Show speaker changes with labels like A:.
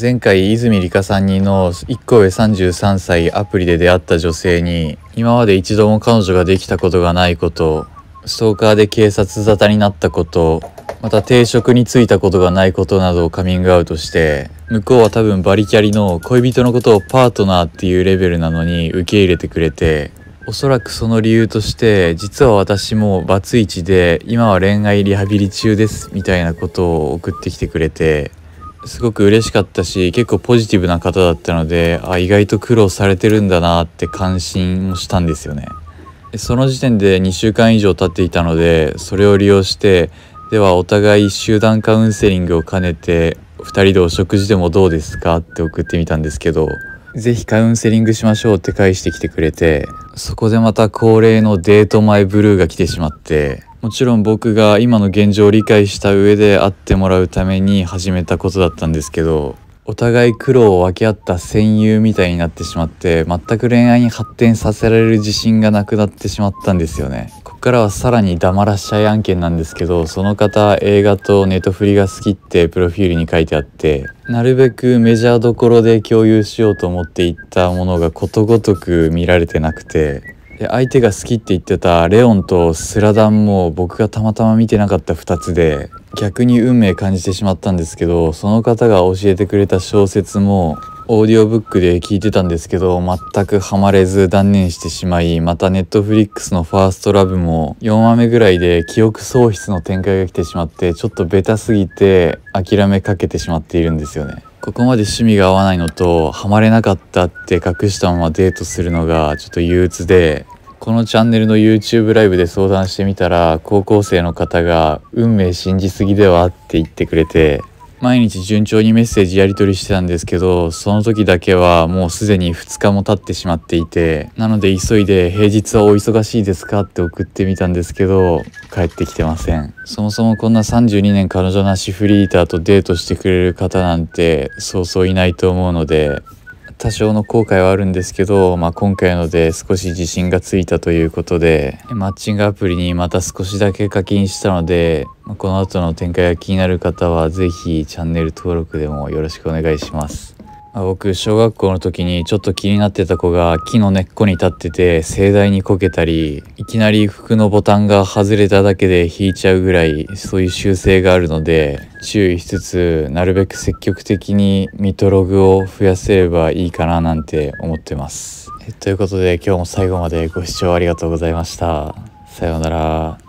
A: 前回泉里香さんにの1個上33歳アプリで出会った女性に今まで一度も彼女ができたことがないことストーカーで警察沙汰になったことまた定職に就いたことがないことなどをカミングアウトして向こうは多分バリキャリの恋人のことをパートナーっていうレベルなのに受け入れてくれておそらくその理由として実は私もバツイチで今は恋愛リハビリ中ですみたいなことを送ってきてくれてすごく嬉しかったし結構ポジティブな方だったのであ意外と苦労されてるんだなって感心もしたんですよねその時点で2週間以上経っていたのでそれを利用してではお互い集団カウンセリングを兼ねて2人でお食事でもどうですかって送ってみたんですけど是非カウンセリングしましょうって返してきてくれてそこでまた恒例のデートマイブルーが来てしまってもちろん僕が今の現状を理解した上で会ってもらうために始めたことだったんですけどお互い苦労を分け合った戦友みたいになってしまって全く恋愛に発展させられる自信がなくなってしまったんですよねこっからはさらに黙らしちゃい案件なんですけどその方映画とネトフリが好きってプロフィールに書いてあってなるべくメジャーどころで共有しようと思っていったものがことごとく見られてなくてで相手が好きって言ってたレオンとスラダンも僕がたまたま見てなかった2つで逆に運命感じてしまったんですけどその方が教えてくれた小説もオーディオブックで聞いてたんですけど全くハマれず断念してしまいまたネットフリックスの「ファーストラブも4話目ぐらいで記憶喪失の展開が来てしまってちょっとベタすぎて諦めかけてしまっているんですよね。ここまで趣味が合わないのとハマれなかったって隠したままデートするのがちょっと憂鬱でこのチャンネルの YouTube ライブで相談してみたら高校生の方が「運命信じすぎでは?」って言ってくれて毎日順調にメッセージやり取りしてたんですけどその時だけはもうすでに2日も経ってしまっていてなので急いで「平日はお忙しいですか?」って送ってみたんですけど帰ってきてませんそもそもこんな32年彼女なしフリーターとデートしてくれる方なんてそうそういないと思うので多少の後悔はあるんですけど、まあ、今回ので少し自信がついたということでマッチングアプリにまた少しだけ課金したのでこの後の展開が気になる方は是非チャンネル登録でもよろしくお願いします。僕小学校の時にちょっと気になってた子が木の根っこに立ってて盛大にこけたりいきなり服のボタンが外れただけで引いちゃうぐらいそういう習性があるので注意しつつなるべく積極的にミトログを増やせればいいかななんて思ってます。ということで今日も最後までご視聴ありがとうございました。さようなら。